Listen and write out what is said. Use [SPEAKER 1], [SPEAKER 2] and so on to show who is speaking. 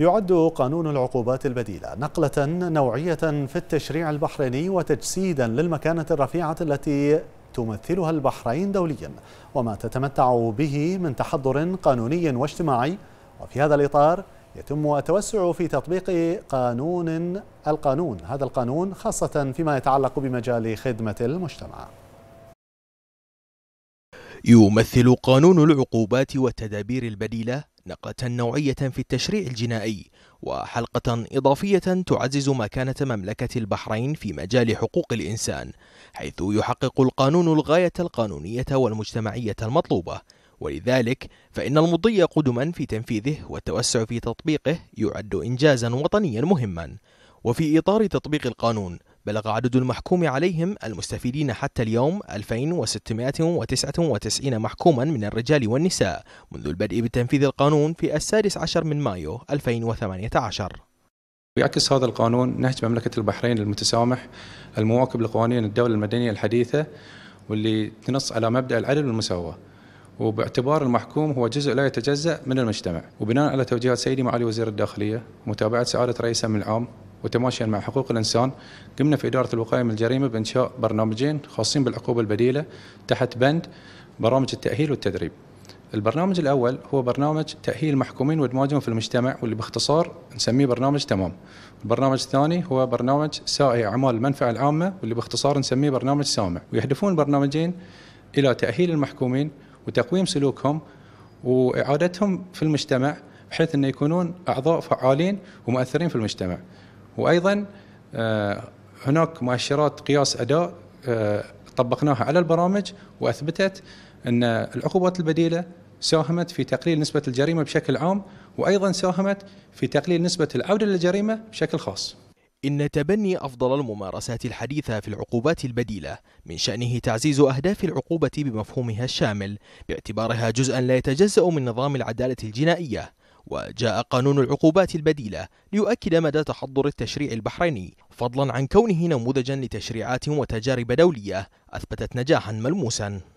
[SPEAKER 1] يعد قانون العقوبات البديلة نقلة نوعية في التشريع البحريني وتجسيدا للمكانة الرفيعة التي تمثلها البحرين دوليا وما تتمتع به من تحضر قانوني واجتماعي وفي هذا الإطار يتم التوسع في تطبيق قانون القانون هذا القانون خاصة فيما يتعلق بمجال خدمة المجتمع
[SPEAKER 2] يمثل قانون العقوبات والتدابير البديلة نقلة نوعية في التشريع الجنائي وحلقة إضافية تعزز مكانة مملكة البحرين في مجال حقوق الإنسان حيث يحقق القانون الغاية القانونية والمجتمعية المطلوبة ولذلك فإن المضي قدما في تنفيذه والتوسع في تطبيقه يعد إنجازا وطنيا مهما وفي إطار تطبيق القانون بلغ عدد المحكوم عليهم المستفيدين حتى اليوم 2699 محكوما من الرجال والنساء منذ البدء بتنفيذ القانون في السادس عشر من مايو
[SPEAKER 3] 2018 ويعكس هذا القانون نهج مملكة البحرين المتسامح المواكب لقوانين الدولة المدنية الحديثة واللي تنص على مبدأ العدل والمساواة وباعتبار المحكوم هو جزء لا يتجزأ من المجتمع وبناء على توجيهات سيدي معالي وزير الداخلية متابعة سعادة رئيس العام وتماشيا مع حقوق الانسان قمنا في اداره الوقايه من الجريمه بانشاء برنامجين خاصين بالعقوبه البديله تحت بند برامج التاهيل والتدريب. البرنامج الاول هو برنامج تاهيل المحكومين وادماجهم في المجتمع واللي باختصار نسميه برنامج تمام. البرنامج الثاني هو برنامج سائي اعمال المنفعه العامه واللي باختصار نسميه برنامج سامع ويهدفون البرنامجين الى تاهيل المحكومين وتقويم سلوكهم واعادتهم في المجتمع بحيث انه يكونون اعضاء فعالين ومؤثرين في المجتمع. وايضا آه، هناك مؤشرات قياس اداء آه، طبقناها على البرامج واثبتت ان العقوبات البديله ساهمت في تقليل نسبه الجريمه بشكل عام وايضا ساهمت في تقليل نسبه العوده للجريمه بشكل خاص. إن تبني أفضل الممارسات الحديثة
[SPEAKER 2] في العقوبات البديلة من شأنه تعزيز أهداف العقوبة بمفهومها الشامل باعتبارها جزءا لا يتجزأ من نظام العدالة الجنائية وجاء قانون العقوبات البديلة ليؤكد مدى تحضر التشريع البحريني فضلا عن كونه نموذجا لتشريعات وتجارب دولية أثبتت نجاحا ملموسا